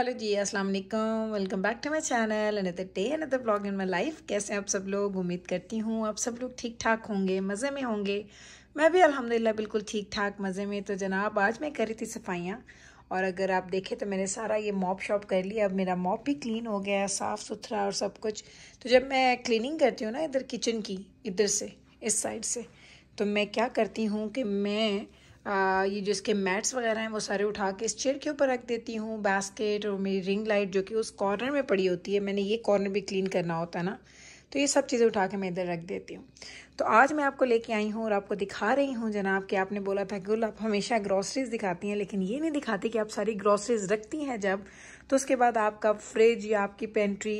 hello जी अस्सलाम वालेकुम welcome back to my channel another day another blog in my life कैसे हैं आप सब लोग उम्मीद करती हूँ आप सब लोग ठीक ठाक होंगे मज़े में होंगे मैं भी अल्हम्दुलिल्लाह बिल्कुल ठीक ठाक मज़े में तो जनाब आज मैं कर रही थी सफाइयाँ और अगर आप देखें तो मैंने सारा ये मॉप शॉप कर लिया अब मेरा मॉप भी क्लीन हो गया साफ़ सुथरा और सब कुछ तो जब मैं क्लिनिंग करती हूँ ना इधर किचन की इधर से इस साइड से तो मैं क्या करती हूँ कि मैं ये जो इसके मैट्स वगैरह हैं वो सारे उठा के इस चेयर के ऊपर रख देती हूँ बास्केट और मेरी रिंग लाइट जो कि उस कॉर्नर में पड़ी होती है मैंने ये कॉर्नर भी क्लीन करना होता है ना तो ये सब चीज़ें उठा के मैं इधर रख देती हूँ तो आज मैं आपको लेके आई हूँ और आपको दिखा रही हूँ जनाब कि आपने बोला था गुल आप हमेशा ग्रॉसरीज़ दिखाती हैं लेकिन ये नहीं दिखाती कि आप सारी ग्रॉसरीज़ रखती हैं जब तो उसके बाद आपका फ्रिज या आपकी पेंट्री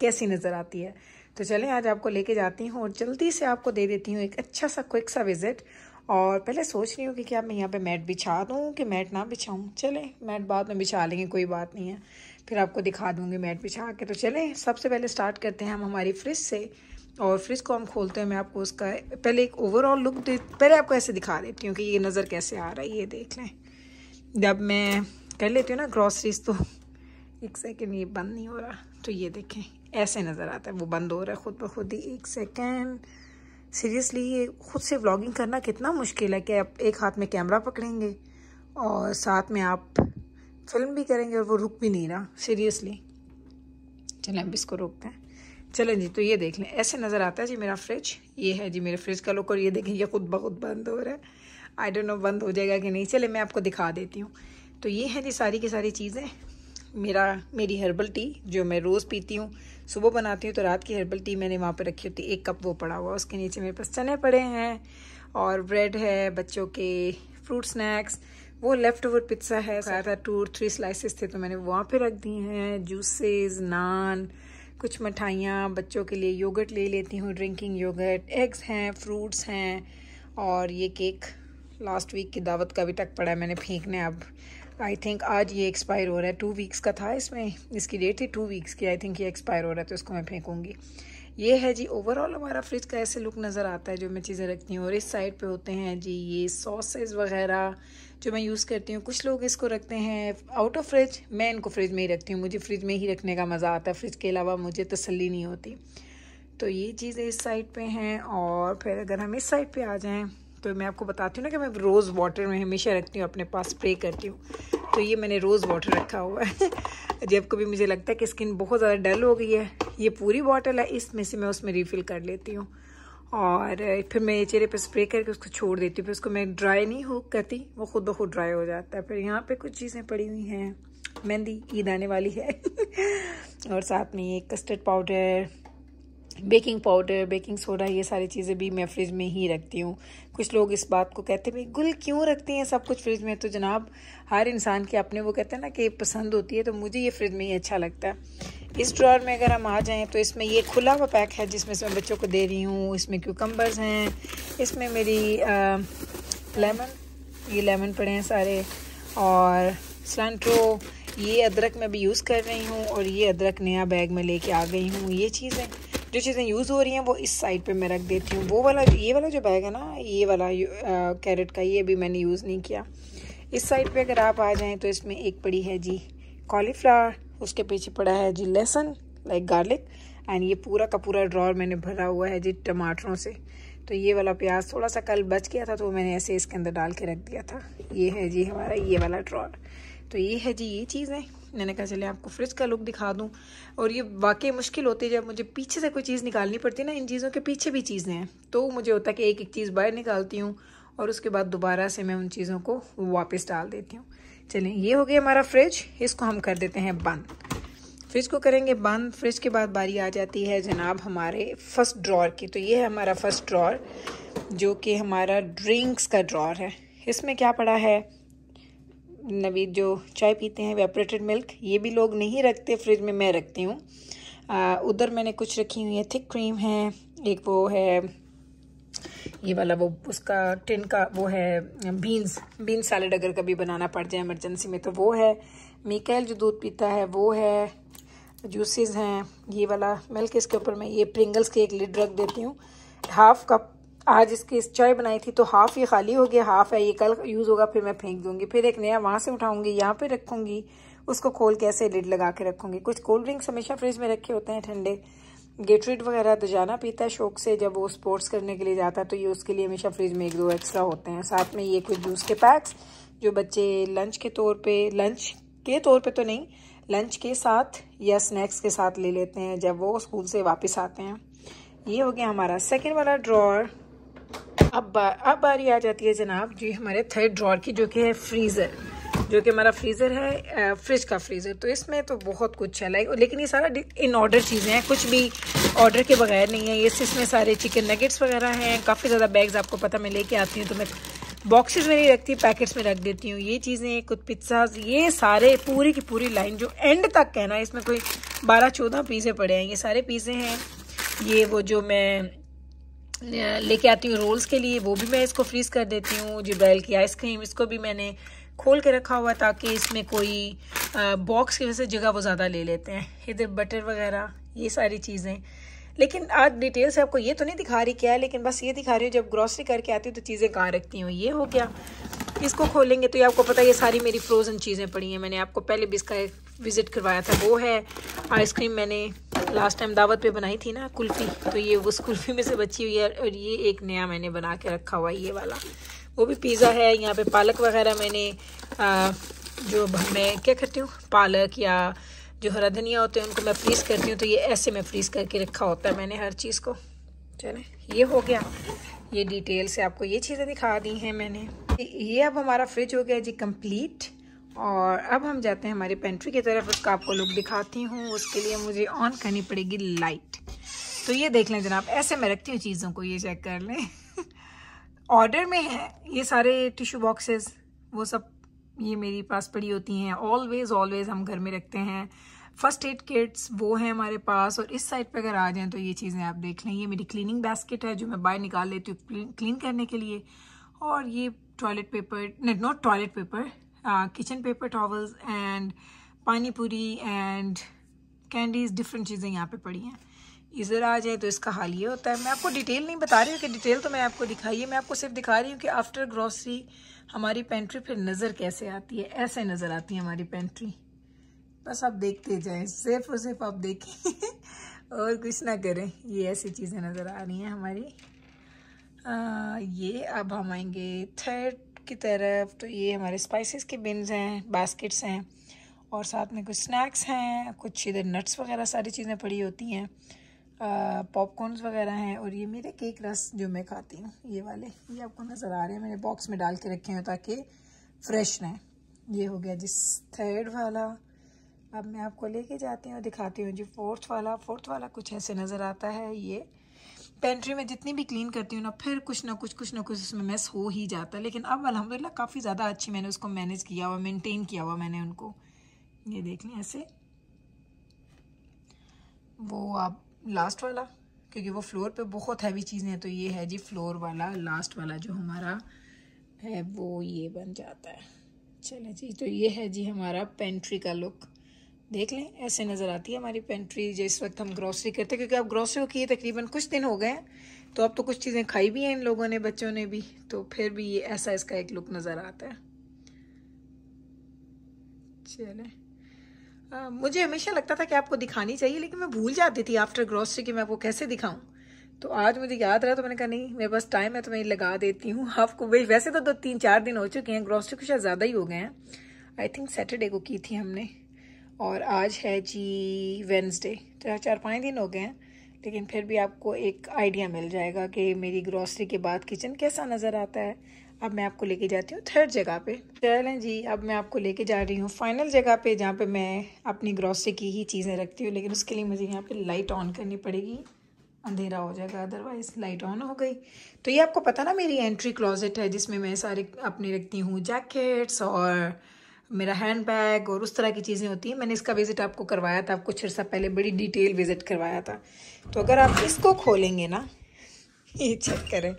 कैसी नज़र आती है तो चलें आज आपको लेके जाती हूँ और जल्दी से आपको दे देती हूँ एक अच्छा सा क्विक सा विज़िट और पहले सोच रही हूँ कि क्या मैं यहाँ पे मैट बिछा दूँ कि मैट ना बिछाऊँ चलें मैट बाद में बिछा लेंगे कोई बात नहीं है फिर आपको दिखा दूँगी मैट बिछा के तो चलें सबसे पहले स्टार्ट करते हैं हम हमारी फ्रिज से और फ्रिज को हम खोलते हैं मैं आपको उसका पहले एक ओवरऑल लुक दे पहले आपको ऐसे दिखा देती हूँ कि ये नज़र कैसे आ रहा है ये देख लें जब मैं कर लेती हूँ ना ग्रॉसरीज तो एक सेकेंड ये बंद नहीं हो रहा तो ये देखें ऐसे नज़र आता है वो बंद हो रहा है ख़ुद ब खुद ही एक सेकेंड सीरियसली ये खुद से व्लॉगिंग करना कितना मुश्किल है कि आप एक हाथ में कैमरा पकड़ेंगे और साथ में आप फिल्म भी करेंगे और वो रुक भी नहीं रहा सीरियसली चलें अब इसको रोकते हैं चलें जी तो ये देख लें ऐसे नज़र आता है जी मेरा फ्रिज ये है जी मेरे फ्रिज का लुक और ये देखें ये खुद बहुत बंद हो रहा है आई डोंट नो बंद हो जाएगा कि नहीं चले मैं आपको दिखा देती हूँ तो ये है जी सारी की सारी चीज़ें मेरा मेरी हर्बल टी जो मैं रोज़ पीती हूँ सुबह बनाती हूँ तो रात की हर्बल टी मैंने वहाँ पर रखी होती एक कप वो पड़ा हुआ उसके नीचे मेरे पास चने पड़े हैं और ब्रेड है बच्चों के फ्रूट स्नैक्स वो लेफ्ट ओवर पिज्ज़ा है खाया था टू थ्री स्लाइसेस थे तो मैंने वहाँ पे रख दिए हैं जूसेस नान कुछ मिठाइयाँ बच्चों के लिए योगर्ट ले लेती हूँ ड्रिंकिंग योगर्ट एग्स हैं फ्रूट्स हैं और ये केक लास्ट वीक की दावत का भी तक पड़ा है मैंने फेंकने अब आई थिंक आज ये एक्सपायर हो रहा है टू वीक्स का था इसमें इसकी डेट थी टू वीक्स की आई थिंक ये एक्सपायर हो रहा है तो इसको मैं फेंकूँगी ये है जी ओवरऑल हमारा फ्रिज का ऐसे लुक नज़र आता है जो मैं चीज़ें रखती हूँ और इस साइड पे होते हैं जी ये सॉसेज वगैरह जो मैं यूज़ करती हूँ कुछ लोग इसको रखते हैं आउट ऑफ फ्रिज मैं इनको फ्रिज में ही रखती हूँ मुझे फ्रिज में ही रखने का मज़ा आता है फ्रिज के अलावा मुझे तसली नहीं होती तो ये चीज़ें इस साइड पर हैं और फिर अगर हम इस साइड पर आ जाएँ तो मैं आपको बताती हूँ ना कि मैं रोज़ वाटर में हमेशा रखती हूँ अपने पास स्प्रे करती हूँ तो ये मैंने रोज़ वाटर रखा हुआ है जब कभी मुझे लगता है कि स्किन बहुत ज़्यादा डल हो गई है ये पूरी बॉटल है इसमें से मैं उसमें रिफ़िल कर लेती हूँ और फिर मैं चेहरे पर स्प्रे करके उसको छोड़ देती हूँ फिर उसको मैं ड्राई नहीं हो करती वो खुद ब खुद ड्राई हो जाता है फिर यहाँ पर कुछ चीज़ें पड़ी हुई हैं मेहंदी ईद आने वाली है और साथ में ये custard powder baking powder baking soda ये सारी चीज़ें भी मैं फ्रिज में ही रखती हूँ कुछ लोग इस बात को कहते हैं भाई गुल क्यों रखते हैं सब कुछ फ्रिज में तो जनाब हर इंसान के अपने वो कहते हैं ना कि पसंद होती है तो मुझे ये फ्रिज में ही अच्छा लगता है इस ड्रॉर में अगर हम आ जाएँ तो इसमें ये खुला हुआ पैक है जिसमें से मैं बच्चों को दे रही हूँ इसमें क्यूकम्बर्स हैं इसमें मेरी आ, लेमन ये लेमन पड़े हैं सारे और सलान्ट्रो ये अदरक मैं भी यूज़ कर रही हूँ और ये अदरक नया बैग में लेके आ गई हूँ ये चीज़ें जो चीज़ें यूज़ हो रही हैं वो इस साइड पे मैं रख देती हूँ वो वाला ये वाला जो बैग है ना ये वाला कैरेट का ये भी मैंने यूज़ नहीं किया इस साइड पे अगर आप आ जाएं तो इसमें एक पड़ी है जी कॉलीफ्लावर उसके पीछे पड़ा है जी लहसन लाइक गार्लिक एंड ये पूरा का पूरा ड्रॉर मैंने भरा हुआ है जी टमाटरों से तो ये वाला प्याज थोड़ा सा कल बच गया था तो मैंने ऐसे इसके अंदर डाल के रख दिया था ये है जी हमारा ये वाला ड्रॉर तो ये है जी ये चीज़ें मैंने कहा चले आपको फ्रिज का लुक दिखा दूँ और ये वाकई मुश्किल होती है जब मुझे पीछे से कोई चीज़ निकालनी पड़ती है ना इन चीज़ों के पीछे भी चीज़ें हैं तो मुझे होता है कि एक एक चीज़ बाहर निकालती हूँ और उसके बाद दोबारा से मैं उन चीज़ों को वापस डाल देती हूँ चलें ये हो गया हमारा फ्रिज इसको हम कर देते हैं बंद फ्रिज को करेंगे बंद फ्रिज के बाद बारी आ जाती है जनाब हमारे फर्स्ट ड्रॉर की तो ये है हमारा फर्स्ट ड्रॉर जो कि हमारा ड्रिंक्स का ड्रॉर है इसमें क्या पड़ा है नवी जो चाय पीते हैं वेपरेटेड मिल्क ये भी लोग नहीं रखते फ्रिज में मैं रखती हूँ उधर मैंने कुछ रखी हुई है थिक क्रीम है एक वो है ये वाला वो उसका टिन का वो है बीन्स बीन्स सैलड अगर कभी बनाना पड़ जाए इमरजेंसी में तो वो है मिकाइल जो दूध पीता है वो है जूसेस हैं ये वाला मिल्क इसके ऊपर मैं ये प्रिंगल्स की एक लिड रख देती हूँ हाफ कप आज इसकी इस चाय बनाई थी तो हाफ ये खाली हो गया हाफ है ये कल यूज़ होगा फिर मैं फेंक दूंगी फिर एक नया वहां से उठाऊंगी यहाँ पे रखूंगी उसको खोल के ऐसे लिड लगा के रखूंगी कुछ कोल्ड ड्रिंक्स हमेशा फ्रिज में रखे होते हैं ठंडे गेटरेट वगैरह तो जाना पीता है शौक से जब वो स्पोर्ट्स करने के लिए जाता है तो ये उसके लिए हमेशा फ्रिज में एक दो एक्स्ट्रा होते हैं साथ में ये कुछ जूस के पैक्स जो बच्चे लंच के तौर पर लंच के तौर पर तो नहीं लंच के साथ या स्नैक्स के साथ ले लेते हैं जब वो स्कूल से वापस आते हैं ये हो गया हमारा सेकेंड वाला ड्रॉर अब बा, अब बारी आ जाती है जनाब जी हमारे थर्ड ड्रॉर की जो कि है फ्रीज़र जो कि हमारा फ्रीज़र है फ्रिज का फ्रीज़र तो इसमें तो बहुत कुछ है लाइक लेकिन ये सारा इन ऑर्डर चीज़ें हैं कुछ भी ऑर्डर के बगैर नहीं है ये इसमें सारे चिकन नगेट्स वगैरह हैं काफ़ी ज़्यादा बैग्स आपको पता मैं लेके आती हूँ तो मैं बॉक्सेस में नहीं रखती पैकेट्स में रख देती हूँ ये चीज़ें कुछ पिज्ज़ाज ये सारे पूरी की पूरी लाइन जो एंड तक है ना इसमें कोई बारह चौदह पीज़े पड़े हैं ये सारे पीज़े हैं ये वो जो मैं लेके आती हूँ रोल्स के लिए वो भी मैं इसको फ्रीज़ कर देती हूँ जुबैल की आइसक्रीम इसको भी मैंने खोल के रखा हुआ ताकि इसमें कोई बॉक्स की वजह से जगह वो ज़्यादा ले लेते हैं इधर बटर वगैरह ये सारी चीज़ें लेकिन आज डिटेल से आपको ये तो नहीं दिखा रही क्या है लेकिन बस ये दिखा रही हूँ जब ग्रॉसरी करके आती हूँ तो चीज़ें कहाँ रखती हूँ ये हो गया इसको खोलेंगे तो ये आपको पता है ये सारी मेरी फ्रोज़न चीज़ें पड़ी हैं मैंने आपको पहले भी इसका विज़िट करवाया था वो है आइसक्रीम मैंने लास्ट टाइम दावत पे बनाई थी ना कुल्फ़ी तो ये उस कुल्फ़ी में से बची हुई है और ये एक नया मैंने बना के रखा हुआ है ये वाला वो भी पिज़्ज़ा है यहाँ पे पालक वगैरह मैंने आ, जो मैं क्या करती हूँ पालक या जो हरा धनिया होते हैं उनको मैं फ्रीज़ करती हूँ तो ये ऐसे में फ्रीज़ करके रखा होता है मैंने हर चीज़ को चले ये हो गया ये डिटेल से आपको ये चीज़ें दिखा दी हैं मैंने ये अब हमारा फ्रिज हो गया जी कंप्लीट और अब हम जाते हैं हमारी पेंट्री की तरफ उसका आपको लुक दिखाती हूँ उसके लिए मुझे ऑन करनी पड़ेगी लाइट तो ये देख लें जनाब ऐसे मैं रखती हूँ चीज़ों को ये चेक कर लें ऑर्डर में है ये सारे टिशू बॉक्सेस वो सब ये मेरी पास पड़ी होती हैं ऑलवेज़ ऑलवेज़ हम घर में रखते हैं फर्स्ट एड किट्स वो हैं हमारे पास और इस साइड पे अगर आ जाएं तो ये चीज़ें आप देख लें ये मेरी क्लीनिंग बास्केट है जो मैं बाहर निकाल लेती हूँ क्लीन करने के लिए और ये toilet paper not toilet paper kitchen paper towels and पानी पूरी एंड कैंडीज़ डिफरेंट चीज़ें यहाँ पे पड़ी हैं इधर आ जाए तो इसका हाल ये होता है मैं आपको डिटेल नहीं बता रही हूँ कि डिटेल तो मैं आपको दिखाई है मैं आपको सिर्फ दिखा रही हूँ कि आफ्टर ग्रॉसरी हमारी पेंट्री फिर नज़र कैसे आती है ऐसे नज़र आती है हमारी पेंट्री बस आप देखते जाएँ सिर्फ और सिर्फ आप देखें और कुछ ना करें ये ऐसी चीज़ें नज़र आ रही हैं हमारी आ, ये अब हम आएंगे थर्ड की तरफ तो ये हमारे स्पाइसेस के बिन्स हैं बास्केट्स हैं और साथ में कुछ स्नैक्स हैं कुछ इधर नट्स वगैरह सारी चीज़ें पड़ी होती हैं पॉपकॉर्नस वगैरह हैं और ये मेरे केक रस जो मैं खाती हूँ ये वाले ये आपको नज़र आ रहे हैं मैंने बॉक्स में डाल के रखे हैं ताकि फ्रेश रहें ये हो गया जिस थर्ड वाला अब मैं आपको लेके जाती हूँ दिखाती हूँ जी फोर्थ वाला फोर्थ वाला कुछ ऐसे नज़र आता है ये पेंट्री में जितनी भी क्लीन करती हूँ ना फिर कुछ ना कुछ कुछ ना कुछ उसमें मेस हो ही जाता है लेकिन अब अलहमदिल्ला काफ़ी ज़्यादा अच्छी मैंने उसको मैनेज किया हुआ मेनटेन किया हुआ मैंने उनको ये देख लें ऐसे वो आप लास्ट वाला क्योंकि वो फ्लोर पे बहुत हैवी चीज़ें हैं तो ये है जी फ्लोर वाला लास्ट वाला जो हमारा है वो ये बन जाता है चले जी तो ये है जी हमारा पेंट्री का लुक देख लें ऐसे नज़र आती है हमारी पेंट्री जिस वक्त हम ग्रॉसरी करते हैं क्योंकि अब ग्रॉसरी को किए तकरीबन कुछ दिन हो गए हैं तो अब तो कुछ चीज़ें खाई भी हैं इन लोगों ने बच्चों ने भी तो फिर भी ये ऐसा इसका एक लुक नज़र आता है आ, मुझे हमेशा लगता था कि आपको दिखानी चाहिए लेकिन मैं भूल जाती थी आफ्टर ग्रॉसरी कि मैं आपको कैसे दिखाऊँ तो आज मुझे याद रहा तो मैंने कहा नहीं मेरे पास टाइम है तो मैं लगा देती हूँ आपको वैसे तो दो तीन चार दिन हो चुके हैं ग्रॉसरी कुछ ज़्यादा ही हो गए हैं आई थिंक सैटरडे को की थी हमने और आज है जी वेंसडे तो चार पाँच दिन हो गए हैं लेकिन फिर भी आपको एक आइडिया मिल जाएगा कि मेरी ग्रॉसरी के बाद किचन कैसा नज़र आता है अब मैं आपको लेके जाती हूँ थर्ड जगह पे चलें जी अब मैं आपको लेके जा रही हूँ फाइनल जगह पे जहाँ पे मैं अपनी ग्रॉसरी की ही चीज़ें रखती हूँ लेकिन उसके लिए मुझे यहाँ पे लाइट ऑन करनी पड़ेगी अंधेरा हो जाएगा अदरवाइज लाइट ऑन हो गई तो ये आपको पता ना मेरी एंट्री क्लोजेट है जिसमें मैं सारे अपने रखती हूँ जैकेट्स और मेरा हैंड बैग और उस तरह की चीज़ें होती हैं मैंने इसका विज़िट आपको करवाया था कुछ अर्सा पहले बड़ी डिटेल विज़िट करवाया था तो अगर आप इसको खोलेंगे ना ये चेक करें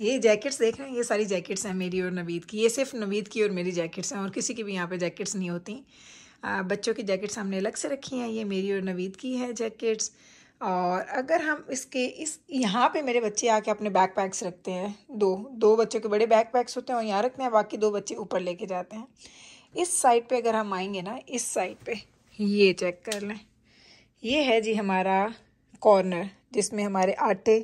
ये जैकेट्स देख रहे हैं ये सारी जैकेट्स हैं मेरी और नवीद की ये सिर्फ नवीद की और मेरी जैकेट्स हैं और किसी की भी यहाँ पे जैकेट्स नहीं होती आ, बच्चों की जैकेट्स हमने अलग से रखी हैं ये मेरी और नवीद की है जैकेट्स और अगर हम इसके इस यहाँ पे मेरे बच्चे आके अपने बैक पैक्स रखते हैं दो दो बच्चों के बड़े बैक पैक्स होते हैं और यहाँ रखते हैं बाकी दो बच्चे ऊपर लेके जाते हैं इस साइड पे अगर हम आएंगे ना इस साइड पे ये चेक कर लें ये है जी हमारा कॉर्नर जिसमें हमारे आटे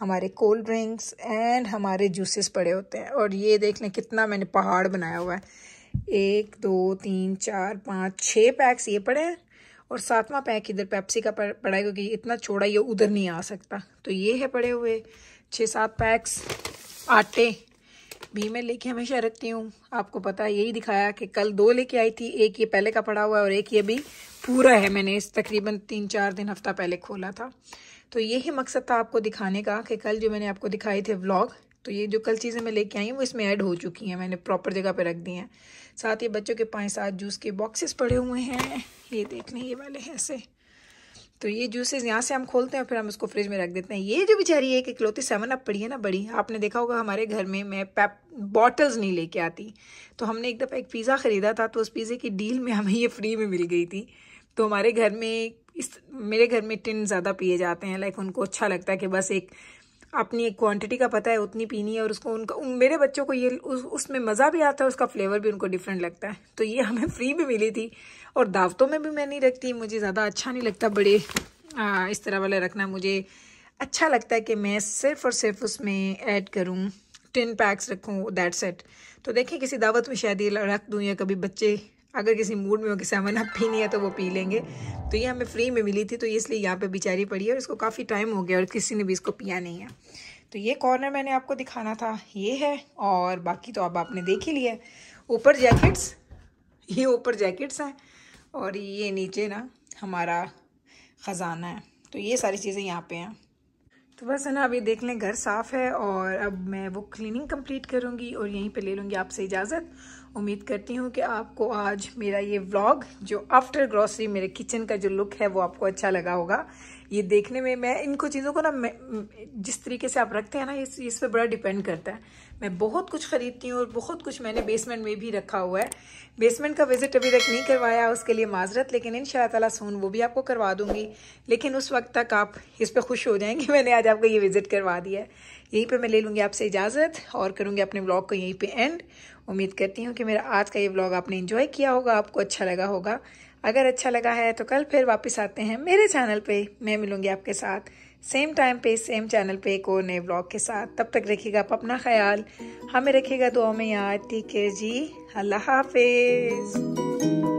हमारे कोल्ड ड्रिंक्स एंड हमारे जूसेस पड़े होते हैं और ये देख लें कितना मैंने पहाड़ बनाया हुआ है एक दो तीन चार पाँच छः पैक्स ये पड़े हैं और सातवां पैक इधर पेप्सी का पड़ा है क्योंकि इतना छोड़ा ये उधर नहीं आ सकता तो ये है पड़े हुए छः सात पैक्स आटे भी मैं लेके हमेशा रखती हूँ आपको पता है यही दिखाया कि कल दो लेके आई थी एक ये पहले का पड़ा हुआ है और एक ये भी पूरा है मैंने इस तकरीबन तीन चार दिन हफ्ता पहले खोला था तो यही मकसद था आपको दिखाने का कि कल जो मैंने आपको दिखाए थे व्लॉग तो ये जो कल चीज़ें मैं लेके आई हूँ वो इसमें ऐड हो चुकी हैं मैंने प्रॉपर जगह पे रख दी हैं साथ ही बच्चों के पाँच सात जूस के बॉक्सेस पड़े हुए हैं ये देख लें ये वाले ऐसे तो ये जूसेस यहाँ से हम खोलते हैं फिर हम उसको फ्रिज में रख देते हैं ये जो बेचारी कि इकलौती सेवन अप पड़ी है ना बड़ी आपने देखा होगा हमारे घर में मैं पैप बॉटल्स नहीं लेके आती तो हमने एक दफ़ा एक पिज़्ज़ा ख़रीदा था तो उस पिज़्ज़े की डील में हमें ये फ्री में मिल गई थी तो हमारे घर में इस मेरे घर में टिन ज़्यादा पिए जाते हैं लाइक उनको अच्छा लगता है कि बस एक अपनी एक क्वान्टिटी का पता है उतनी पीनी है और उसको उनका उन, मेरे बच्चों को ये उसमें मज़ा भी आता है उसका फ्लेवर भी उनको डिफरेंट लगता है तो ये हमें फ्री में मिली थी और दावतों में भी मैं नहीं रखती मुझे ज़्यादा अच्छा नहीं लगता बड़े आ, इस तरह वाला रखना मुझे अच्छा लगता है कि मैं सिर्फ और सिर्फ उसमें ऐड करूँ टिन पैक्स रखूँ दैट सेट तो देखें किसी दावत में शायद ये रख दूँ या कभी बच्चे अगर किसी मूड में हो कि सेवन पी पीनी है तो वो पी लेंगे तो ये हमें फ्री में मिली थी तो ये इसलिए यहाँ पे बेचारी पड़ी है और इसको काफ़ी टाइम हो गया और किसी ने भी इसको पिया नहीं है तो ये कॉर्नर मैंने आपको दिखाना था ये है और बाकी तो अब आपने देख ही लिया ऊपर जैकेट्स ये ऊपर जैकेट्स हैं और ये नीचे ना हमारा ख़ज़ाना है तो ये सारी चीज़ें यहाँ पे हैं तो बस है ना अभी देख लें घर साफ़ है और अब मैं वो क्लीनिंग कंप्लीट करूँगी और यहीं पे ले लूँगी आपसे इजाज़त उम्मीद करती हूँ कि आपको आज मेरा ये व्लॉग जो आफ्टर ग्रॉसरी मेरे किचन का जो लुक है वो आपको अच्छा लगा होगा ये देखने में मैं इनको चीज़ों को ना जिस तरीके से आप रखते हैं ना इस इस पर बड़ा डिपेंड करता है मैं बहुत कुछ ख़रीदती हूँ और बहुत कुछ मैंने बेसमेंट में भी रखा हुआ है बेसमेंट का विज़िट अभी तक नहीं करवाया उसके लिए माजरत लेकिन इन ताला सोन वो भी आपको करवा दूंगी लेकिन उस वक्त तक आप इस पर खुश हो जाएंगे मैंने आज आपको ये विज़िट करवा दिया है यहीं पर मैं ले लूँगी आपसे इजाज़त और करूँगी अपने ब्लॉग को यहीं पर एंड उम्मीद करती हूँ कि मेरा आज का ये ब्लॉग आपने इन्जॉय किया होगा आपको अच्छा लगा होगा अगर अच्छा लगा है तो कल फिर वापस आते हैं मेरे चैनल पे मैं मिलूंगी आपके साथ सेम टाइम पे सेम चैनल पे एक और नए ब्लॉग के साथ तब तक रखिएगा आप अपना ख्याल हमें रखिएगा दुआ में यार ठीक है जी अल्लाह हाफिज़